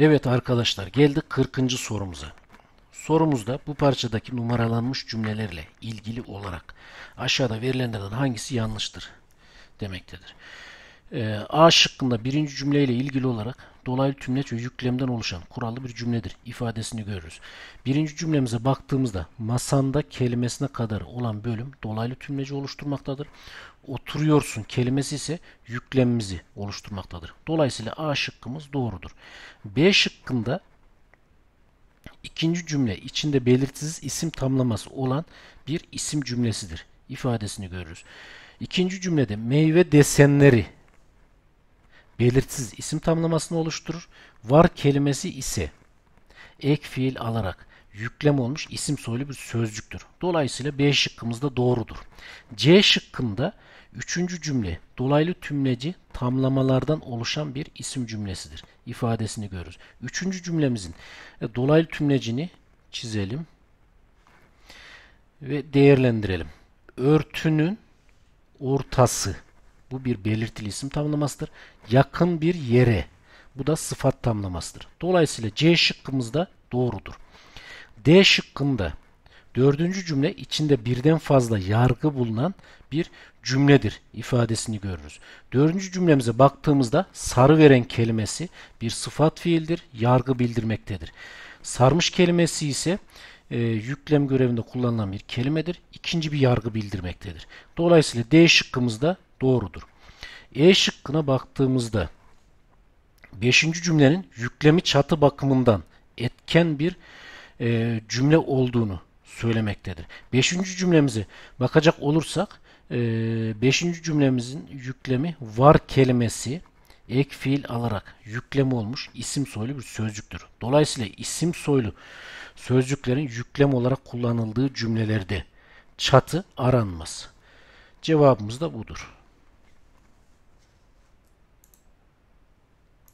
Evet arkadaşlar geldik 40. sorumuza. Sorumuzda bu parçadaki numaralanmış cümlelerle ilgili olarak aşağıda verilenlerden hangisi yanlıştır demektedir. E, A şıkkında birinci cümleyle ilgili olarak dolaylı tümleç ve yüklemden oluşan kurallı bir cümledir ifadesini görürüz. Birinci cümlemize baktığımızda masanda kelimesine kadar olan bölüm dolaylı tümleci oluşturmaktadır. Oturuyorsun kelimesi ise yüklemimizi oluşturmaktadır. Dolayısıyla A şıkkımız doğrudur. B şıkkında ikinci cümle içinde belirtisiz isim tamlaması olan bir isim cümlesidir ifadesini görürüz. İkinci cümlede meyve desenleri belirsiz isim tamlamasını oluşturur. Var kelimesi ise ek fiil alarak yüklem olmuş isim soylu bir sözcüktür. Dolayısıyla B şıkkımız da doğrudur. C şıkkımda üçüncü cümle dolaylı tümleci tamlamalardan oluşan bir isim cümlesidir. ifadesini görürüz. Üçüncü cümlemizin e, dolaylı tümlecini çizelim ve değerlendirelim. Örtünün ortası bu bir belirtili isim tamlamasıdır. Yakın bir yere. Bu da sıfat tamlamasıdır. Dolayısıyla C şıkkımız da doğrudur. D şıkkında dördüncü cümle içinde birden fazla yargı bulunan bir cümledir ifadesini görürüz. Dördüncü cümlemize baktığımızda sarı veren kelimesi bir sıfat fiildir, yargı bildirmektedir. Sarmış kelimesi ise e, yüklem görevinde kullanılan bir kelimedir. ikinci bir yargı bildirmektedir. Dolayısıyla D şıkkımızda doğrudur. E şıkkına baktığımızda 5. cümlenin yüklemi çatı bakımından etken bir e, cümle olduğunu söylemektedir. 5. cümlemizi bakacak olursak 5. E, cümlemizin yüklemi var kelimesi ek fiil alarak yüklemi olmuş isim soylu bir sözcüktür. Dolayısıyla isim soylu sözcüklerin yüklem olarak kullanıldığı cümlelerde çatı aranmaz. Cevabımız da budur.